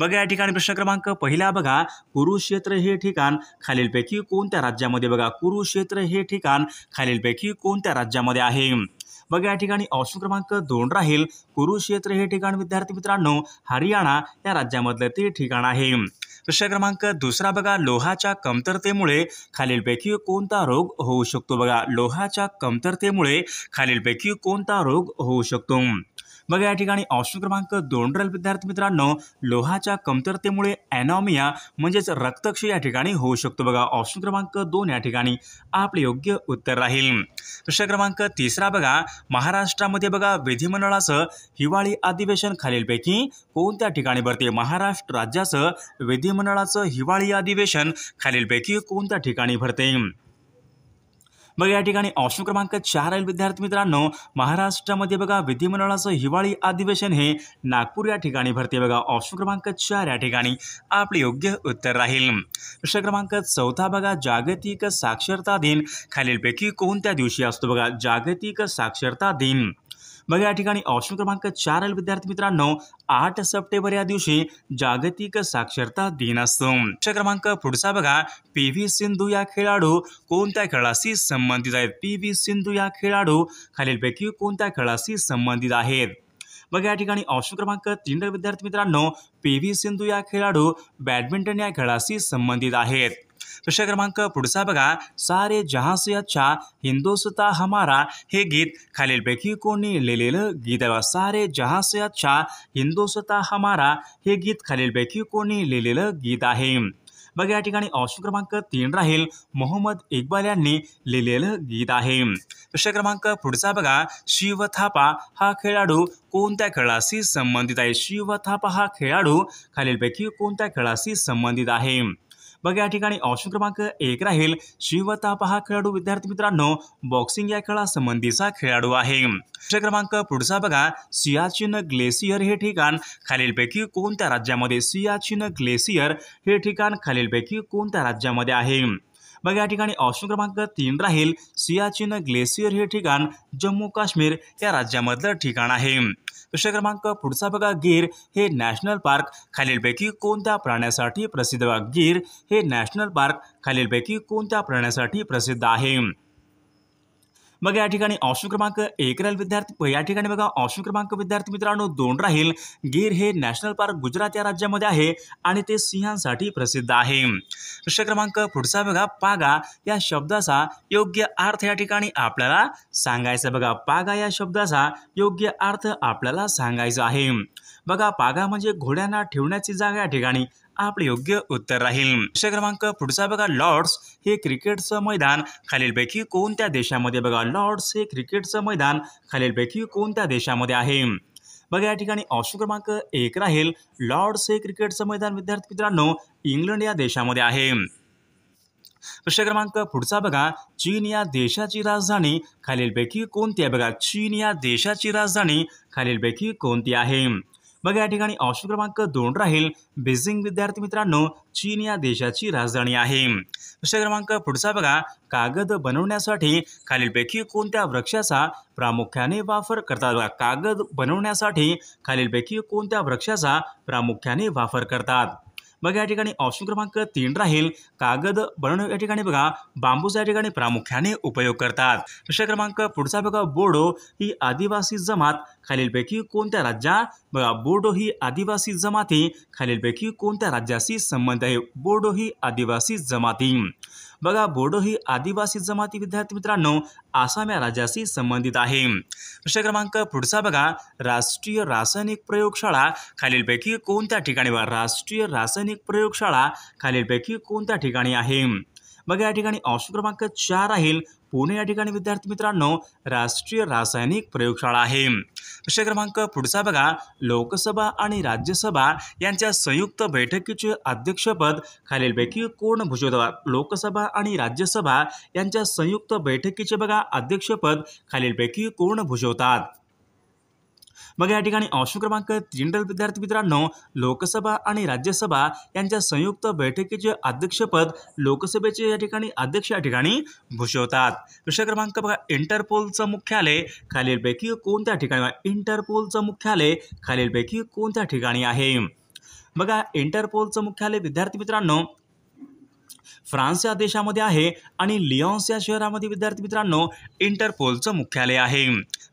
बघा या ठिकाणी प्रश्न क्रमांक पहिला बघा कुरुक्षेत्र हे ठिकाण खालीलपैकी कोणत्या राज्यामध्ये बघा कुरुक्षेत्र हे ठिकाण खालीलपैकी कोणत्या राज्यामध्ये आहे बघा या ठिकाणी ऑप्शन क्रमांक दोन राहील कुरुक्षेत्र हे ठिकाण विद्यार्थी मित्रांनो हरियाणा या राज्यामधलं ते ठिकाण आहे प्रश्न क्रमांक दुसरा बघा लोहाच्या कमतरतेमुळे खालीलपैकी कोणता रोग होऊ शकतो बघा लोहाच्या कमतरतेमुळे खालीलपैकी कोणता रोग होऊ शकतो बघा या ठिकाणी ऑप्शन क्रमांक दोन राहील विद्यार्थी मित्रांनो लोहाच्या कमतरतेमुळे अॅनॉमिया म्हणजेच रक्तक्षय या ठिकाणी होऊ शकतो बघा ऑप्शन क्रमांक दोन या ठिकाणी आपले योग्य उत्तर राहील प्रश्न क्रमांक तिसरा बघा महाराष्ट्रामध्ये बघा विधिमंडळाचं हिवाळी अधिवेशन खालीलपैकी कोणत्या ठिकाणी भरते महाराष्ट्र राज्याचं विधिमंडळाचं हिवाळी अधिवेशन खालीलपैकी कोणत्या ठिकाणी भरते मग या ठिकाणी ऑप्शन क्रमांक चार आहे विद्यार्थी मित्रांनो महाराष्ट्रामध्ये बघा विधिमंडळाचं हिवाळी अधिवेशन हे नागपूर या ठिकाणी भरते बघा ऑप्शन क्रमांक चार या ठिकाणी आपले योग्य उत्तर राहील प्रश्न क्रमांक चौथा बघा जागतिक साक्षरता दिन खालीलपैकी कोणत्या दिवशी असतो बघा जागतिक साक्षरता दिन मग या ठिकाणी ऑप्शन क्रमांक चार विद्यार्थी मित्रांनो आठ सप्टेंबर या दिवशी जागतिक साक्षरता दिन असतो प्रश्न क्रमांक पुढचा बघा पी व्ही सिंधू या खेळाडू कोणत्या खेळाशी संबंधित आहेत पी व्ही सिंधू या खेळाडू खालीलपैकी कोणत्या खेळाशी संबंधित आहेत मग या ठिकाणी ऑप्शन क्रमांक तीन विद्यार्थी मित्रांनो पी व्ही सिंधू या खेळाडू बॅडमिंटन या खेळाशी संबंधित आहेत प्रश्न क्रमांक पुढचा बघा सारे से अच्छा हिंदोस्ता हमारा हे गीत खालीलपैकी कोणी लिहिलेलं गीत आहे सारे से अच्छा हिंदोस्ता हमारा हे गीत खालीलपैकी कोणी लिहिलेलं गीत आहे बघा या ठिकाणी ऑप्शन क्रमांक तीन राहील मोहम्मद इकबाल यांनी लिहिलेलं गीत आहे प्रश्न क्रमांक पुढचा बघा शिव थापा हा खेळाडू कोणत्या खेळाशी संबंधित आहे शिव थापा हा खेळाडू खालीलपैकी कोणत्या खेळाशी संबंधित आहे बघा या ठिकाणी ऑप्शन क्रमांक एक राहील शिवताप हा खेळाडू विद्यार्थी मित्रांनो बॉक्सिंग या खेळासंबंधीचा खेळाडू आहे प्रश्न क्रमांक पुढचा बघा सियाचिन ग्लेसियर हे ठिकाण खालीलपैकी कोणत्या राज्यामध्ये सियाचिन ग्लेसियर हे ठिकाण खालीलपैकी कोणत्या राज्यामध्ये आहे बघा या ठिकाणी ऑप्शन क्रमांक तीन राहील सियाचिन ग्लेसियर हे ठिकाण जम्मू काश्मीर या राज्यामधलं ठिकाण आहे प्रश्न क्रमांक पुढचा बघा गीर हे नॅशनल पार्क खालीलपैकी कोणत्या प्राण्यासाठी प्रसिद्ध गिर हे नॅशनल पार्क खालीलपैकी कोणत्या प्राण्यासाठी प्रसिद्ध आहे मग या ठिकाणी ऑप्शन क्रमांक एक राहील विद्यार्थी या ठिकाणी बघा ऑप्शन क्रमांक विद्यार्थी मित्रांनो दोन राहील गीर हे नॅशनल पार्क गुजरात या राज्यामध्ये आहे आणि ते सिंहांसाठी प्रसिद्ध आहे प्रश्न क्रमांक पुढचा बघा पागा या शब्दाचा योग्य अर्थ या ठिकाणी आपल्याला सांगायचा बघा पागा या शब्दाचा योग्य अर्थ आपल्याला सांगायचा आहे बघा पागा म्हणजे घोड्यांना ठेवण्याची जागा या ठिकाणी आपले योग्य उत्तर राहील प्रश्न क्रमांक पुढचा बघा लॉर्ड्स हे क्रिकेटचं मैदान खालीलपैकी कोणत्या देशामध्ये बघा लॉर्ड्स हे क्रिकेटचं मैदान खालीलपैकी कोणत्या देशामध्ये आहे बघा या ठिकाणी ऑप्शन क्रमांक एक राहील लॉर्ड्स हे क्रिकेटचं मैदान विद्यार्थी मित्रांनो इंग्लंड या देशामध्ये आहे प्रश्न क्रमांक पुढचा बघा चीन या देशाची राजधानी खालीलपैकी कोणती आहे बघा चीन या देशाची राजधानी खालीलपैकी कोणती आहे बघा या ठिकाणी ऑप्शन क्रमांक दोन राहील बेजिंग विद्यार्थी मित्रांनो चीन या देशाची राजधानी आहे प्रश्न क्रमांक पुढचा बघा कागद बनवण्यासाठी खालीलपैकी कोणत्या वृक्षाचा प्रामुख्याने वापर करतात बघा कागद बनवण्यासाठी खालीलपैकी कोणत्या वृक्षाचा प्रामुख्याने वापर करतात बघा या ठिकाणी ऑप्शन क्रमांक तीन राहील कागद बनवणे या ठिकाणी बघा बांबूचा या ठिकाणी प्रामुख्याने उपयोग करतात प्रश्न क्रमांक पुढचा बघा बोडो ही आदिवासी जमात खालीलपैकी कोणत्या राज्यात बघा बोडो ही आदिवासी जमाती खालीलपैकी कोणत्या राज्याशी संबंध आहे बोडो ही आदिवासी जमाती बघा बोडो ही आदिवासी जमाती विद्यार्थी मित्रांनो आसाम या राज्याशी संबंधित आहे प्रश्न क्रमांक पुढचा बघा राष्ट्रीय रासायनिक प्रयोगशाळा खालीलपैकी कोणत्या ठिकाणी राष्ट्रीय रासायनिक प्रयोगशाळा खालीलपैकी कोणत्या ठिकाणी आहे मग या ठिकाणी ऑप्शन क्रमांक चार राहील पुणे या ठिकाणी विद्यार्थी मित्रांनो राष्ट्रीय रासायनिक प्रयोगशाळा आहे प्रश्न क्रमांक पुढचा बघा लोकसभा आणि राज्यसभा यांच्या संयुक्त बैठकीचे अध्यक्षपद खालीलपैकी कोण भूषवतो लोकसभा आणि राज्यसभा यांच्या संयुक्त बैठकीचे बघा अध्यक्षपद खालीलपैकी कोण भूषवतात मग या ठिकाणी अंश क्रमांक जनरल विद्यार्थी मित्रांनो लोकसभा आणि राज्यसभा यांच्या संयुक्त बैठकीचे अध्यक्षपद लोकसभेचे या ठिकाणी अध्यक्ष या ठिकाणी भूषवतात प्रश्न क्रमांक बघा इंटरपोलचं मुख्यालय खालीलपैकी कोणत्या ठिकाणी इंटरपोलचं मुख्यालय खालीलपैकी कोणत्या ठिकाणी आहे बघा इंटरपोलचं मुख्यालय विद्यार्थी मित्रांनो फ्रान्स या देशामध्ये आहे आणि लिओन्स या शहरामध्ये विद्यार्थी मित्रांनो इंटरपोलचं मुख्यालय आहे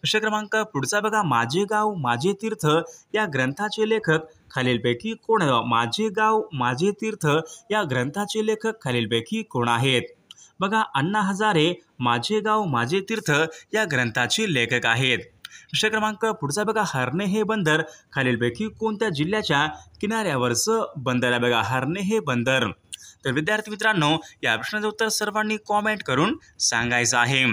प्रश्न क्रमांक पुढचा बघा माझे गाव माझे तीर्थ या ग्रंथाचे लेखक खालीलपैकी कोण माझे गाव माझे तीर्थ या ग्रंथाचे लेखक खालीलपैकी कोण आहेत बघा अण्णा हजारे माझे गाव माझे तीर्थ या ग्रंथाचे लेखक आहेत प्रश्न क्रमांक पुढचा बघा हरणे हे बंदर खालीलपैकी कोणत्या जिल्ह्याच्या किनाऱ्यावरचं बंदर आहे बघा हरणे हे बंदर तर विद्यार्थी मित्रांनो या प्रश्नाचं उत्तर सर्वांनी कॉमेंट करून सांगायचं आहे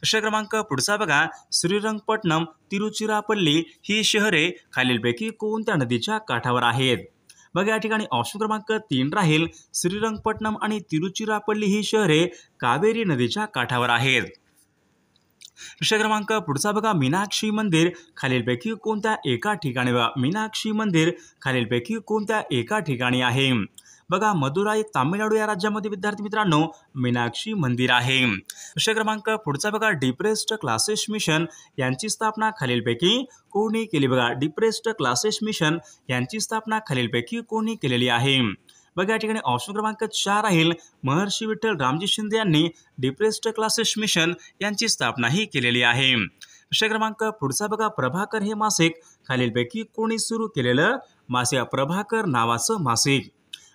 प्रश्न क्रमांक पुढचा बघा श्रीरंगपट्टणम तिरुचिरापल्ली ही शहरे खालीलपैकी कोणत्या नदीच्या काठावर आहेत बघा या ठिकाणी ऑप्शन क्रमांक तीन राहील श्रीरंगपट्टणम आणि तिरुचिरापल्ली ही शहरे कावेरी नदीच्या काठावर आहेत प्रश्न क्रमांक पुढचा बघा मीनाक्षी मंदिर खालीलपैकी कोणत्या एका ठिकाणी मीनाक्षी मंदिर खालीलपैकी कोणत्या एका ठिकाणी आहे बघा मदुराई तामिळनाडू या राज्यामध्ये विद्यार्थी मित्रांनो मीनाक्षी मंदिर आहे प्रश्न क्रमांक पुढचा बघा डिप्रेस्ड क्लासेस मिशन यांची स्थापना खालीलपैकी कोणी केली बघा डिप्रेस्ड क्लासेस मिशन यांची स्थापना खालीलपैकी कोणी केलेली आहे बघा या ठिकाणी ऑप्शन क्रमांक चार राहील महर्षी विठ्ठल रामजी शिंदे यांनी डिप्रेस्ड क्लासेस मिशन यांची स्थापना ही केलेली आहे प्रश्न क्रमांक पुढचा बघा प्रभाकर हे मासिक खालीलपैकी कोणी सुरू केलेलं मासिक प्रभाकर नावाचं मासिक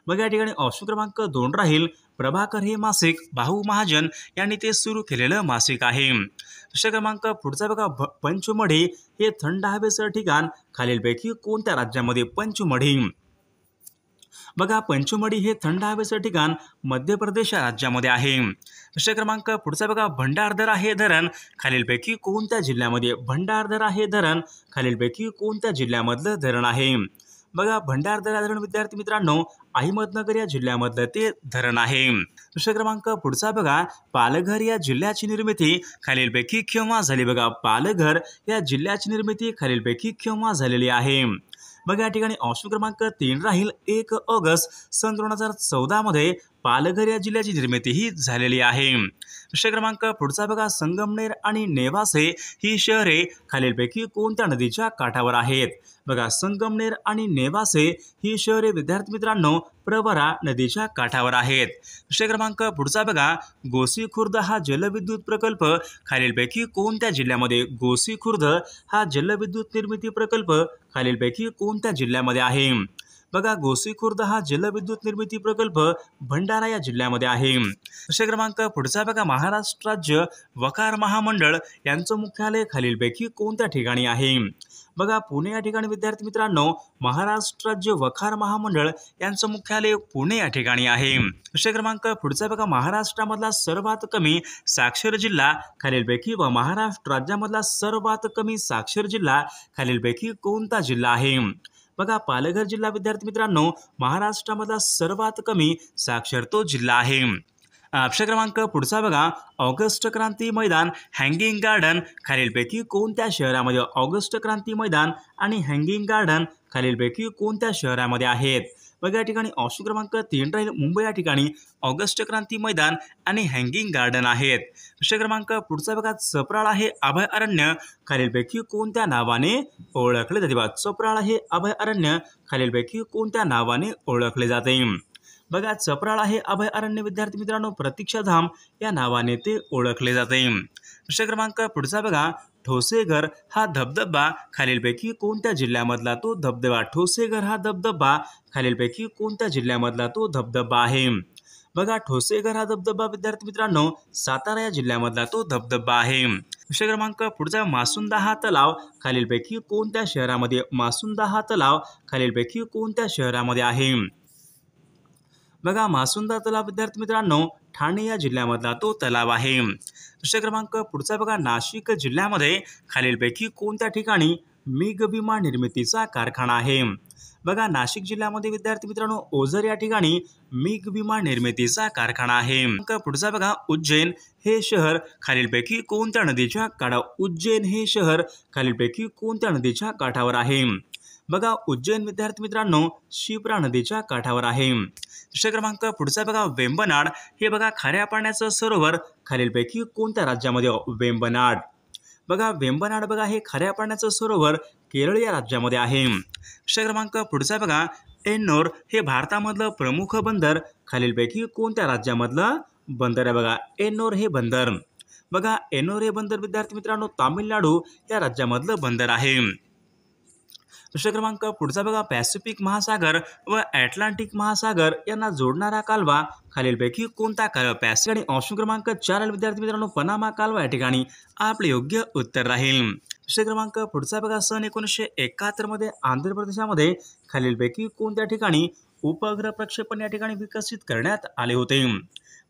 मग या ठिकाणी ऑप्शन क्रमांक दोन राहील प्रभाकर हे मासिक भाऊ महाजन यांनी ते सुरू केलेलं मासिक आहे प्रश्न क्रमांक पुढचा बघा पंचमढी हे थंड हवेचं ठिकाण खालीलपैकी कोणत्या राज्यामध्ये पंचमढी बघा पंचमढी हे थंड हवेचं ठिकाण मध्य प्रदेश राज्यामध्ये आहे प्रश्न क्रमांक पुढचा बघा भंडारधर आहे धरण खालीलपैकी कोणत्या जिल्ह्यामध्ये भंडारधर आहे धरण खालीलपैकी कोणत्या जिल्ह्यामधलं धरण आहे बघा भंडारदरा धरण विद्यार्थी मित्रांनो अहिमदनगर या जिल्ह्यामधलं ते धरण आहे दुसरा क्रमांक पुढचा बघा पालघर या जिल्ह्याची निर्मिती खालीलपैकी केव्हा झाली बघा पालघर या जिल्ह्याची निर्मिती खालीलपैकी केव्हा झालेली आहे बघा या ठिकाणी ऑप्शन क्रमांक तीन राहील एक ऑगस्ट सन दोन हजार मध्ये पालघर या जिल्ह्याची निर्मितीही झालेली आहे प्रश्न क्रमांक पुढचा बघा संगमनेर आणि नेवासे ही शहरे खालीलपैकी कोणत्या नदीच्या काठावर आहेत बघा संगमनेर आणि नेवासे ही शहरे विद्यार्थी मित्रांनो प्रवरा नदीच्या काठावर आहेत प्रश्न क्रमांक पुढचा बघा गोसी खुर्द हा जलविद्युत प्रकल्प खालीलपैकी कोणत्या जिल्ह्यामध्ये गोसी खुर्द हा जलविद्युत निर्मिती प्रकल्प खालीलपैकी कोणत्या जिल्ह्यामध्ये आहे बघा खुर्द हा जलविद्युत निर्मिती प्रकल्प भंडारा या जिल्ह्यामध्ये आहे प्रश्न क्रमांक पुढचा बघा महाराष्ट्र राज्य वकार महामंडळ यांचं मुख्यालय खालीलपैकी कोणत्या ठिकाणी आहे बघा पुणे या ठिकाणी विद्यार्थी मित्रांनो महाराष्ट्र राज्य वखार महामंडळ यांचं मुख्यालय पुणे या ठिकाणी आहे प्रश्न क्रमांक पुढचा बघा महाराष्ट्रामधला सर्वात कमी साक्षर जिल्हा खालीलपैकी व महाराष्ट्र राज्यामधला सर्वात कमी साक्षर जिल्हा खालीलपैकी कोणता जिल्हा आहे बघा पालघर जिल्हा विद्यार्थी मित्रांनो महाराष्ट्रामधला सर्वात कमी साक्षर तो जिल्हा आहे अक्षर क्रमांक पुढचा बघा ऑगस्ट क्रांती मैदान हँगिंग गार्डन खालीलपैकी कोणत्या शहरामध्ये ऑगस्ट क्रांती मैदान आणि हँगिंग गार्डन खालीलपैकी कोणत्या शहरामध्ये आहेत बघा या ठिकाणी ऑप्शन क्रमांक तीन राहील मुंबई या ठिकाणी ऑगस्ट क्रांती मैदान आणि हँगिंग गार्डन आहेत प्रश्न क्रमांक पुढचा भागात चपराळ आहे अभयारण्य खालीलपैकी कोणत्या नावाने ओळखले जाते बा चपराळ आहे अभयारण्य खालीलपैकी कोणत्या नावाने ओळखले जाते बघा चपराळ आहे अरण्य विद्यार्थी मित्रांनो प्रतीक्षाधाम या नावाने ते ओळखले जाते प्रश्न क्रमांक पुढचा बघा ठोसेघर हा धबधबा खालीलपैकी कोणत्या जिल्ह्यामधला तो धबधबा ठोसेघर हा धबधबा खालीलपैकी कोणत्या जिल्ह्यामधला तो धबधबा आहे बघा ठोसेघर हा धबधबा विद्यार्थी मित्रांनो सातारा या जिल्ह्यामधला तो धबधबा आहे विषय क्रमांक पुढचा मासुंदा हा तलाव खालीलपैकी कोणत्या शहरामध्ये मासुंदा हा तलाव खालीलपैकी कोणत्या शहरामध्ये आहे बघा मासुंदा तलाव विद्यार्थी मित्रांनो ठाणे या जिल्ह्यामधला तो तलाव आहे प्रश्न क्रमांक पुढचा बघा नाशिक जिल्ह्यामध्ये खालीलपैकी कोणत्या ठिकाणी विमा निर्मितीचा कारखाना आहे बघा नाशिक जिल्ह्यामध्ये विद्यार्थी मित्रांनो ओझर या ठिकाणी मेघ विमा निर्मितीचा कारखाना आहे पुढचा बघा उज्जैन हे शहर खालीलपैकी कोणत्या नदीच्या काढा उज्जैन हे शहर खालीलपैकी कोणत्या नदीच्या काठावर आहे बघा उज्जैन विद्यार्थी मित्रांनो शिप्रा नदीच्या काठावर आहे प्रश्न क्रमांक पुढचा बघा वेंबनाड हे बघा खाऱ्या पाण्याचं सरोवर खालीलपैकी कोणत्या राज्यामध्ये वेंबनाड बघा वेंबनाड बघा हे खाऱ्या पाण्याचं सरोवर केरळ या राज्यामध्ये आहे प्रश्न क्रमांक पुढचा बघा एन्नोर हे भारतामधलं प्रमुख बंदर खालीलपैकी कोणत्या राज्यामधलं बंदर आहे बघा एन्नोर हे बंदर बघा एन्नोर हे बंदर विद्यार्थी मित्रांनो तामिळनाडू या राज्यामधलं बंदर आहे दुसरा क्रमांक पुढचा बघा पॅसिफिक महासागर व अटलांटिक महासागर यांना जोडणारा कालवा खालीलपैकी कोणता कालवा पॅसिफिक आणि ऑप्शन क्रमांक चार विद्यार्थी मित्रांनो पनामा कालवा या ठिकाणी आपले योग्य उत्तर राहील दुसरे क्रमांक पुढचा बघा सन एकोणीसशे मध्ये आंध्र प्रदेशामध्ये खालीलपैकी कोणत्या ठिकाणी उपग्रह प्रक्षेपण या ठिकाणी विकसित करण्यात आले होते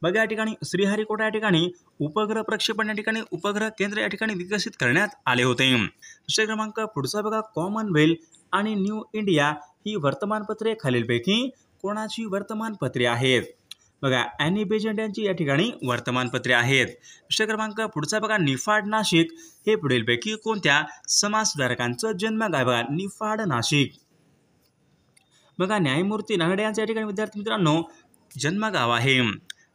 बघा या ठिकाणी श्रीहरिकोटा या ठिकाणी उपग्रह प्रक्षेपण या ठिकाणी उपग्रह केंद्र या ठिकाणी विकसित करण्यात आले होते दुसरे क्रमांक पुढचा बघा कॉमनवेल्थ आणि न्यू इंडिया ही वर्तमानपत्रे खालीलपैकी कोणाची वर्तमानपत्रे आहेत बघा अॅनी बेजंट यांची या ठिकाणी वर्तमानपत्रे आहेत दुसरे क्रमांक पुढचा बघा निफाड नाशिक हे पुढीलपैकी कोणत्या समाजधारकांचं जन्म काय बघा निफाड नाशिक बघा न्यायमूर्ती नांगडे या ठिकाणी विद्यार्थी मित्रांनो जन्मगाव आहे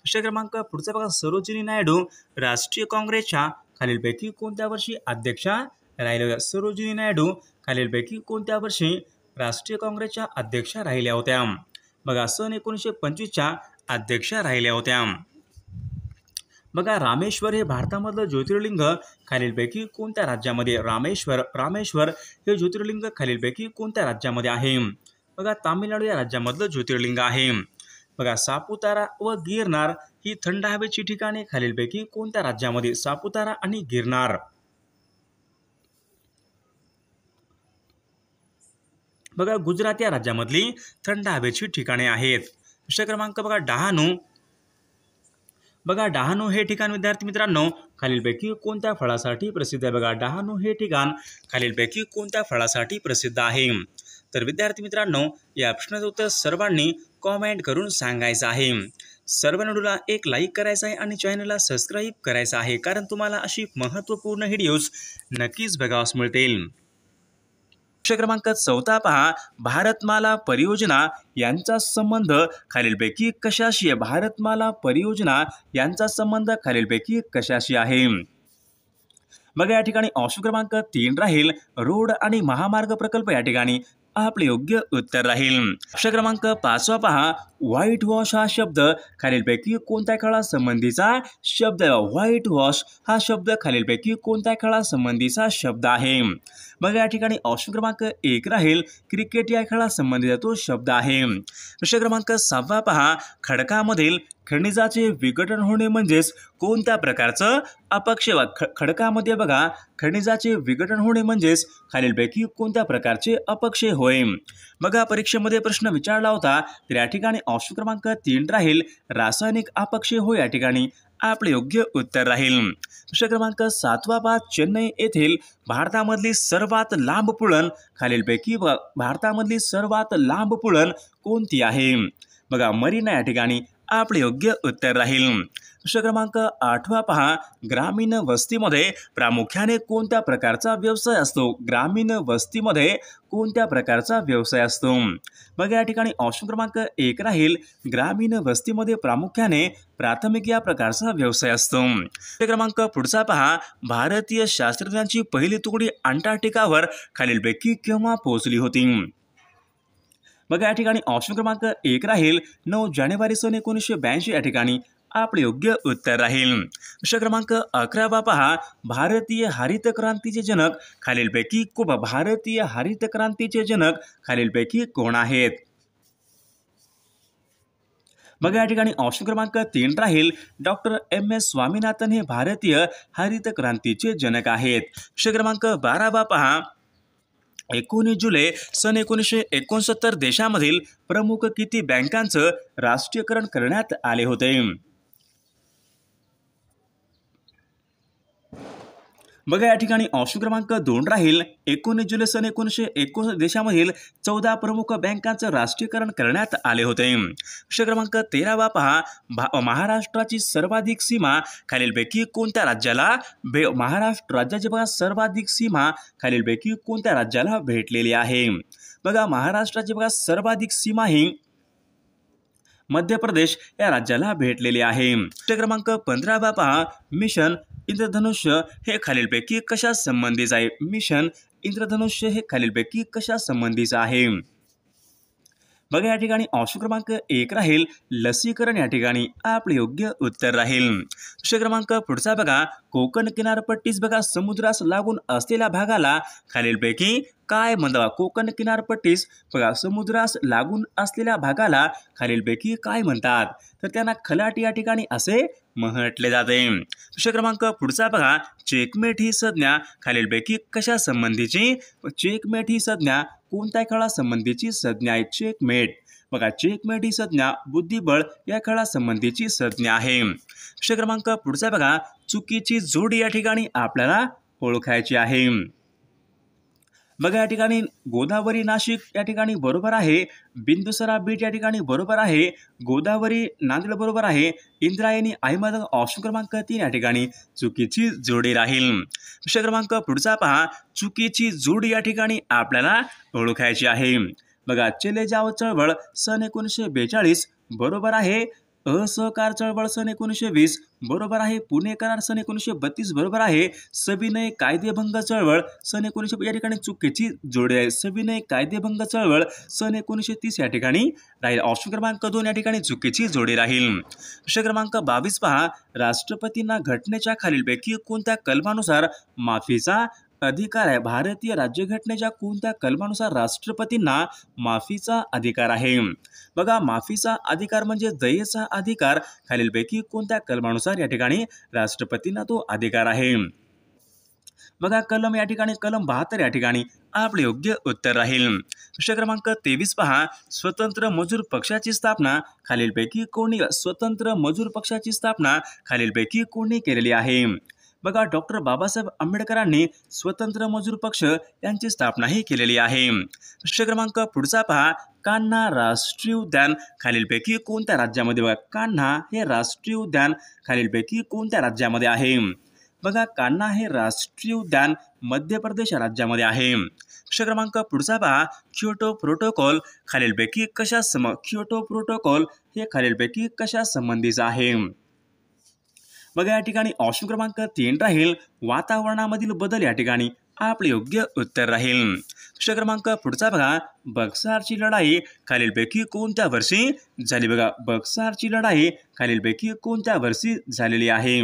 प्रश्न क्रमांक पुढचा बघा सरोजिनी नायडू राष्ट्रीय काँग्रेसच्या खालीलपैकी कोणत्या वर्षी अध्यक्षा राहिल्या होत्या सरोजिनी नायडू खालीलपैकी कोणत्या वर्षी राष्ट्रीय काँग्रेसच्या अध्यक्षा राहिल्या होत्या बघा सन एकोणीसशे पंचवीसच्या अध्यक्षा राहिल्या होत्या बघा रामेश्वर हे भारतामधलं ज्योतिर्लिंग खालीलपैकी कोणत्या राज्यामध्ये रामेश्वर रामेश्वर हे ज्योतिर्लिंग खालीलपैकी कोणत्या राज्यामध्ये आहे बघा तामिळनाडू या राज्यामधलं ज्योतिर्लिंग आहे बघा सापुतारा व गिरनार ही थंड हवेची ठिकाणे खालीलपैकी कोणत्या राज्यामध्ये सापुतारा आणि गिरनार बघा गुजरात या राज्यामधली थंड हवेची ठिकाणे आहेत प्रश्न क्रमांक बघा डहाणू बघा डहाणू हे ठिकाण विद्यार्थी मित्रांनो खालीलपैकी कोणत्या फळासाठी प्रसिद्ध आहे बघा डहाणू हे ठिकाण खालीलपैकी कोणत्या फळासाठी प्रसिद्ध आहे तर विद्यार्थी मित्रांनो या प्रश्नाचं उत्तर सर्वांनी कॉमेंट करून सांगायचं आहे सर्व नडूला एक लाईक करायचं आहे आणि चॅनलला सबस्क्राईब करायचं आहे कारण तुम्हाला अशी महत्त्वपूर्ण व्हिडिओज नक्कीच बघावास मिळतील प्रश्न क्रमांक चौथा पहा भारतमाला परियोजना यांचा संबंध खालीलपैकी कशाशी आहे भारतमाला परियोजना यांचा संबंध खालीलपैकी कशाशी आहे बघा या ठिकाणी ऑप्शन क्रमांक तीन राहील रोड आणि महामार्ग प्रकल्प या ठिकाणी आपले योग्य उत्तर राहील प्रश्न क्रमांक पाचवा पहा व्हाईट वॉश हा शब्द खालीलपैकी कोणत्या खेळासंबंधीचा शब्द व्हाईट वॉश हा शब्द खालीलपैकी कोणत्या खेळासंबंधीचा शब्द आहे मग या ठिकाणी ऑप्शन क्रमांक एक राहील क्रिकेट या खेळासंबंधीचा तो शब्द आहे प्रश्न क्रमांक सहावा पहा खडकामधील खनिजाचे विघटन होणे म्हणजेच कोणत्या प्रकारचं वा ख खडकामध्ये बघा खनिजाचे विघटन होणे म्हणजेच खालीलपैकी कोणत्या प्रकारचे अपक्षय होय बघा परीक्षेमध्ये प्रश्न विचारला होता तर या ठिकाणी ऑप्शन क्रमांक तीन राहील रासायनिक अपक्षय हो या ठिकाणी आपले योग्य उत्तर राहील प्रश्न क्रमांक सातवा बाद चेन्नई येथील भारतामधली सर्वात लांब पुळण खालीलपैकी भारतामधली सर्वात लांब पुळण कोणती आहे बघा मरीना या ठिकाणी आपले योग्य उत्तर राहील प्रश्न क्रमांक आठवा पहा ग्रामीण वस्तीमध्ये प्रामुख्याने कोणत्या प्रकारचा व्यवसाय असतो ग्रामीण वस्तीमध्ये कोणत्या प्रकारचा व्यवसाय असतो मग या ठिकाणी ऑप्शन क्रमांक एक राहील ग्रामीण वस्तीमध्ये प्रामुख्याने प्राथमिक या प्रकारचा व्यवसाय असतो क्रमांक पुढचा पहा भारतीय शास्त्रज्ञांची पहिली तुकडी अंटार्क्टिकावर खालीलपैकी केव्हा पोहोचली होती मग या ठिकाणी ऑप्शन क्रमांक एक राहील नऊ जानेवारी सन एकोणीसशे ब्याऐंशी या ठिकाणी आपले योग्य उत्तर राहील प्रश्न क्रमांक अकरा बा पहा भारतीय हरित क्रांतीचे जनक खालीलपैकी खूप भारतीय हरित क्रांतीचे जनक खालीलपैकी कोण आहेत मग या ठिकाणी ऑप्शन क्रमांक तीन राहील डॉक्टर एम एस स्वामीनाथन हे भारतीय हरित क्रांतीचे जनक आहेत प्रश्न क्रमांक बारा बा पहा एकोणीस जुलै सन एकोणीसशे एकोणसत्तर देशामधील प्रमुख किती बँकांचं राष्ट्रीयकरण करण्यात आले होते बघा या ठिकाणी ऑप्शन क्रमांक दोन राहील एकोणीस जुलै सन एकोणीसशे एकोण देशामधील चौदा प्रमुख बँकांचं राष्ट्रीयकरण करण्यात आले होते प्रश्न क्रमांक तेरावा पहा महाराष्ट्राची सर्वाधिक सीमा खालीलपैकी कोणत्या राज्याला भे महाराष्ट्र राज्याची बघा सर्वाधिक सीमा खालीलपैकी कोणत्या राज्याला भेटलेली आहे बघा महाराष्ट्राची बघा सर्वाधिक सीमा ही मध्य प्रदेश या राज्याला भेटलेली आहे क्रमांक पंधरावा पहा मिशन इंद्रधनुष्य हे खालीलपैकी कशा संबंधीच आहे मिशन इंद्रधनुष्य हे खालीलपैकी कशा संबंधीच आहे बघा या ठिकाणी ऑप्शन क्रमांक एक राहील लसीकरण या ठिकाणी आपले योग्य उत्तर राहील दुसरा क्रमांक पुढचा बघा कोकण किनारपट्टीस बघा समुद्रास लागून असलेल्या भागाला खालीलपैकी काय म्हणतात कोकण किनारपट्टीस बघा समुद्रास लागून असलेल्या भागाला खालीलपैकी काय म्हणतात तर त्यांना खलाटी या ठिकाणी असे म्हटले जाते दुसरा क्रमांक पुढचा बघा चेकमेट ही संज्ञा खालीलपैकी कशा संबंधीची चेकमेट ही संज्ञा कोणत्या खेळासंबंधीची संज्ञा आहे चेकमेट बघा चेकमेट ही संज्ञा बुद्धिबळ या खेळासंबंधीची संज्ञा आहे दुसरा क्रमांक पुढचा बघा चुकीची जोड या ठिकाणी आपल्याला ओळखायची आहे बघा या ठिकाणी गोदावरी नाशिक या ठिकाणी बरोबर आहे बिंदुसरा बीट या ठिकाणी बरोबर आहे गोदावरी नांदेड बरोबर आहे इंद्रायणी अहमद ऑप्शन क्रमांक तीन या ठिकाणी चुकीची जोडी राहील विषय क्रमांक पुढचा पहा चुकीची जोडी या ठिकाणी आपल्याला ओळखायची आहे बघा चले जाव चळवळ सन एकोणीसशे बेचाळीस बरोबर आहे असहकार चळवळ सन एकोणीसशे वीस बरोबर आहे पुणे करार सन एकोणीसशे बत्तीस बरोबर आहे सविनय कायदेभंग चळवळ सन एकोणीसशे या ठिकाणी चुकीची जोडी आहे सविनय कायदेभंग चळवळ सन एकोणीसशे तीस या ठिकाणी राहील ऑप्शन क्रमांक दोन या ठिकाणी चुकीची जोडी राहील प्रश्न क्रमांक बावीस पहा राष्ट्रपतींना घटनेच्या खालीलपैकी कोणत्या कलमानुसार माफीचा अधिकार आहे भारतीय राज्यघटनेच्या कोणत्या कलमानुसार राष्ट्रपतींना माफीचा अधिकार आहे बघा माफीचा अधिकार म्हणजे दयेचा अधिकार खालीलपैकी कोणत्या कलमानुसार या ठिकाणी राष्ट्रपतींना तो अधिकार आहे बघा कलम या ठिकाणी कलम बहात्तर या ठिकाणी आपले योग्य उत्तर राहील प्रश्न क्रमांक तेवीस पहा स्वतंत्र मजूर पक्षाची स्थापना खालीलपैकी कोणी स्वतंत्र मजूर पक्षाची स्थापना खालीलपैकी कोणी केलेली आहे बघा डॉक्टर बाबासाहेब आंबेडकरांनी स्वतंत्र मजूर पक्ष यांची स्थापनाही केलेली आहे प्रश्न क्रमांक पुढचा पहा कान्हा राष्ट्रीय उद्यान खालीलपैकी कोणत्या राज्यामध्ये बघा कान्हा हे राष्ट्रीय उद्यान खालीलपैकी कोणत्या राज्यामध्ये आहे बघा कान्हा हे राष्ट्रीय उद्यान मध्य प्रदेश राज्यामध्ये आहे प्रश्न क्रमांक पुढचा पहा क्युटो प्रोटोकॉल खालीलपैकी कशा सम क्युटो प्रोटोकॉल हे खालीलपैकी कशा संबंधीचं आहे बघा या ठिकाणी ऑप्शन क्रमांक तीन राहील वातावरणामधील बदल या ठिकाणी आपले योग्य उत्तर राहील प्रश्न क्रमांक पुढचा बघा बक्सारची लढाई खालीलपैकी कोणत्या वर्षी झाली बघा बक्सारची लढाई खालीलपैकी कोणत्या वर्षी झालेली आहे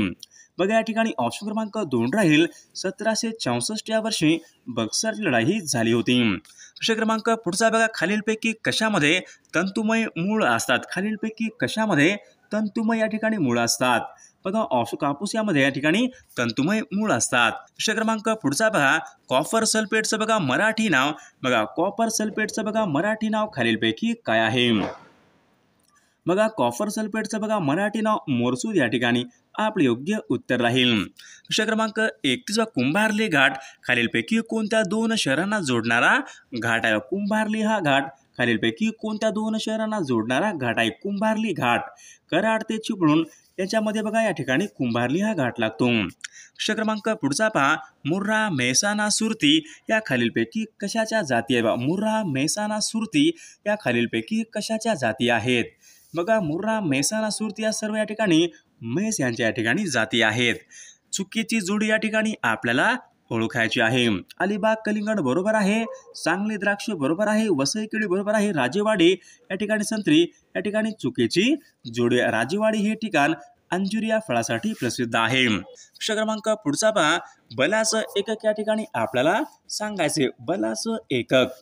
बघा या ठिकाणी ऑप्शन क्रमांक दोन राहील सतराशे चौसष्ट या वर्षी बक्सारची लढाई झाली होती प्रश्न क्रमांक पुढचा बघा खालीलपैकी कशामध्ये तंतुमय मूळ असतात खालीलपैकी कशामध्ये तंतुमय या ठिकाणी मूळ असतात बघा ऑफ कापूस यामध्ये या ठिकाणी तंतुमय मूळ असतात प्रश्न क्रमांक पुढचा बघा कॉपर सल्फेटचं बघा मराठी नाव बघा कॉपर सल्फेटचं बघा मराठी नाव खालीलपैकी काय आहे बघा कॉपर सल्फेटचं बघा मराठी नाव मोरसूद या ठिकाणी आपलं योग्य उत्तर राहील प्रश्न क्रमांक एकतीसवा कुंभारली घाट खालीलपैकी कोणत्या दोन शहरांना जोडणारा घाट आहे कुंभारली हा घाट खालीलपैकी कोणत्या दोन शहरांना जोडणारा घाट आहे कुंभारली घाट कराड ते चिपळूण याच्यामध्ये बघा या ठिकाणी कुंभारली हा घाट लागतो क्षेत्र क्रमांक पुढचा पहा मुर्रा मेहसाना सुरती या खालीलपैकी कशाच्या जाती आहे मुर्रा मेहसाना सुरती या खालीलपैकी कशाच्या जाती आहेत बघा मुर्रा मेहसाना सुरती या सर्व या ठिकाणी मेस यांच्या या ठिकाणी जाती आहेत चुकीची जोडी या ठिकाणी आपल्याला खायची आहे अलिबाग कलिंगण बरोबर आहे सांगली द्राक्ष बरोबर आहे वसई केळी बरोबर आहे राजेवाडी या ठिकाणी संत्री या ठिकाणी चुकीची जोडी राजेवाडी हे ठिकाण अंजुरिया फळासाठी प्रसिद्ध आहे प्रश्न क्रमांक पुढचा पहा बलास एकक या ठिकाणी आपल्याला सांगायचे बलास एकक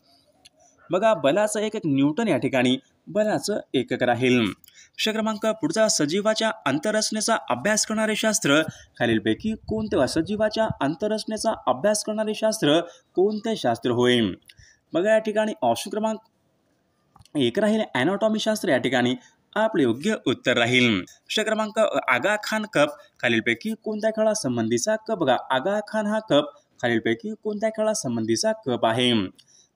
बघा बलास एकक न्यूटन या ठिकाणी बलाचं एकक राहील प्रश्न क्रमांक पुढचा सजीवाच्या अंतरचनेचा अभ्यास करणारे शास्त्र खालीलपैकी कोणते सजीवाच्या अंतरचनेचा अभ्यास करणारे शास्त्र कोणते शास्त्र होईल बघा या ठिकाणी ऑप्शन क्रमांक एक राहील अॅनॉटॉमी शास्त्र या ठिकाणी आपले योग्य उत्तर राहील प्रश्न क्रमांक आगा खान कप खालीलपैकी कोणत्या खेळा संबंधीचा कप बघा आगा खान हा कप खालीलपैकी कोणत्या खेळा संबंधीचा कप आहे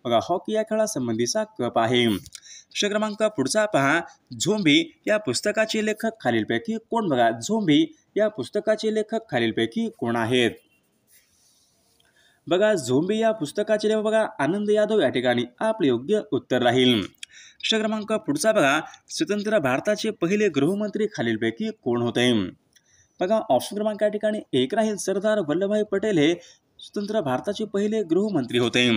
बघा हॉकी या खेळासंबंधीचा कप आहे प्रश्न क्रमांक पुढचा पहा झोंबी या पुस्तकाचे लेखक खालीलपैकी कोण बघा झोंबी या पुस्तकाचे लेखक खालीलपैकी कोण आहेत बघा झोंबी या पुस्तकाचे लेखक बघा आनंद यादव या ठिकाणी आपले योग्य उत्तर राहील प्रश्न क्रमांक पुढचा बघा स्वतंत्र भारताचे पहिले गृहमंत्री खालीलपैकी कोण होते बघा ऑप्शन क्रमांक या ठिकाणी एक राहील सरदार वल्लभभाई पटेल हे स्वतंत्र भारताचे पहिले गृहमंत्री होते